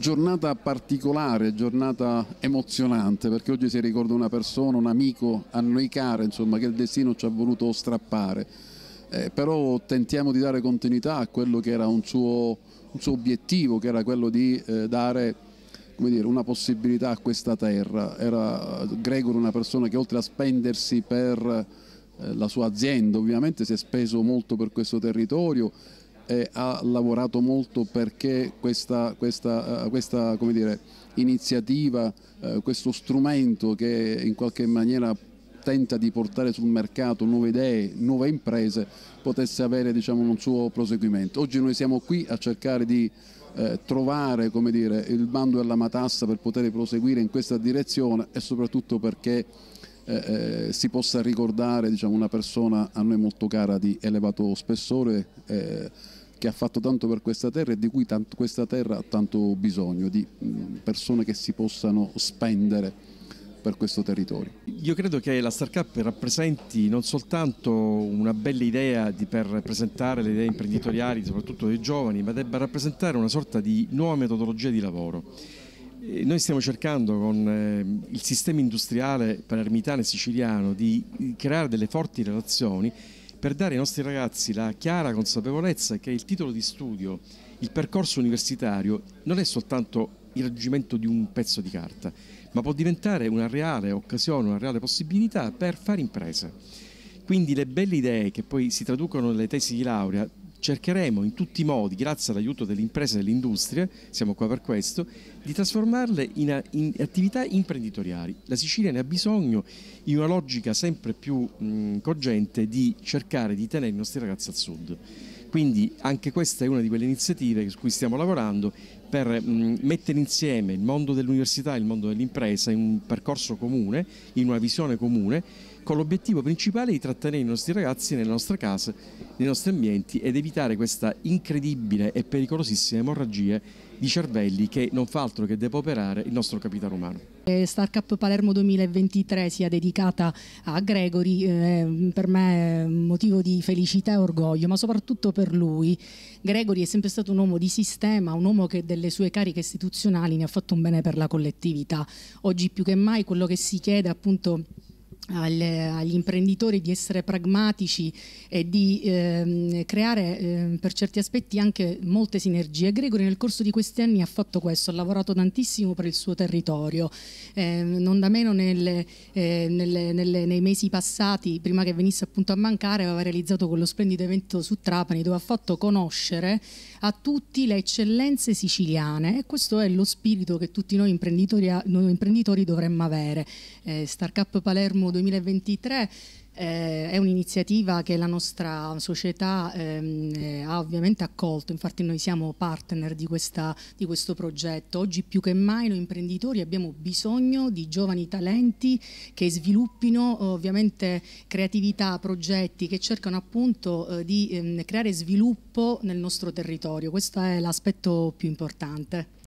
giornata particolare, giornata emozionante perché oggi si ricorda una persona, un amico a noi cara insomma, che il destino ci ha voluto strappare eh, però tentiamo di dare continuità a quello che era un suo, un suo obiettivo che era quello di eh, dare dire, una possibilità a questa terra era Gregor una persona che oltre a spendersi per eh, la sua azienda ovviamente si è speso molto per questo territorio eh, ha lavorato molto perché questa, questa, eh, questa dire, iniziativa, eh, questo strumento che in qualche maniera tenta di portare sul mercato nuove idee, nuove imprese, potesse avere diciamo, un suo proseguimento. Oggi noi siamo qui a cercare di eh, trovare dire, il bando e la matassa per poter proseguire in questa direzione e soprattutto perché eh, eh si possa ricordare diciamo, una persona a noi molto cara di elevato spessore eh, che ha fatto tanto per questa terra e di cui tanto, questa terra ha tanto bisogno, di mm, persone che si possano spendere per questo territorio. Io credo che la Startup rappresenti non soltanto una bella idea di, per presentare le idee imprenditoriali, soprattutto dei giovani, ma debba rappresentare una sorta di nuova metodologia di lavoro. noi stiamo cercando con ehm, il sistema industriale palermitano e siciliano di eh, creare delle forti relazioni per dare ai nostri ragazzi la chiara consapevolezza che il titolo di studio, il percorso universitario, non è soltanto il raggiungimento di un pezzo di carta, ma può diventare una reale occasione, una reale possibilità per fare impresa. Quindi le belle idee che poi si traducono nelle tesi di laurea cercheremo in tutti i modi, grazie all'aiuto delle imprese e dell'industria, siamo qua per questo, di trasformarle in, in, attività imprenditoriali. La Sicilia ne ha bisogno in una logica sempre più mh, cogente di cercare di tenere i nostri ragazzi al sud. Quindi anche questa è una di quelle iniziative su cui stiamo lavorando per mh, mettere insieme il mondo dell'università e il mondo dell'impresa in un percorso comune, in una visione comune con l'obiettivo principale di trattenere i nostri ragazzi nelle nostre case, nei nostri ambienti ed evitare questa incredibile e pericolosissima emorragia di cervelli che non fa altro che depoperare il nostro capitale umano. Eh, Startup Palermo 2023 sia dedicata a Gregory, eh, per me è motivo di felicità e orgoglio, ma soprattutto per lui. Gregory è sempre stato un uomo di sistema, un uomo che delle sue cariche istituzionali ne ha fatto un bene per la collettività. Oggi più che mai quello che si chiede appunto agli imprenditori di essere pragmatici e di ehm, creare ehm, per certi aspetti anche molte sinergie. Gregory nel corso di questi anni ha fatto questo, ha lavorato tantissimo per il suo territorio, eh, non da meno nelle, eh, nelle, nelle, nei mesi passati, prima che venisse appunto a mancare, aveva realizzato quello splendido evento su Trapani dove ha fatto conoscere a tutti le eccellenze siciliane e questo è lo spirito che tutti noi imprenditori, noi imprenditori dovremmo avere. Eh, Startup Palermo 2023 eh, è un'iniziativa che la nostra società ehm, eh, ha ovviamente accolto, infatti noi siamo partner di, questa, di, questo progetto. Oggi più che mai noi imprenditori abbiamo bisogno di giovani talenti che sviluppino eh, ovviamente creatività, progetti, che cercano appunto eh, di ehm, creare sviluppo nel nostro territorio. Questo è l'aspetto più importante.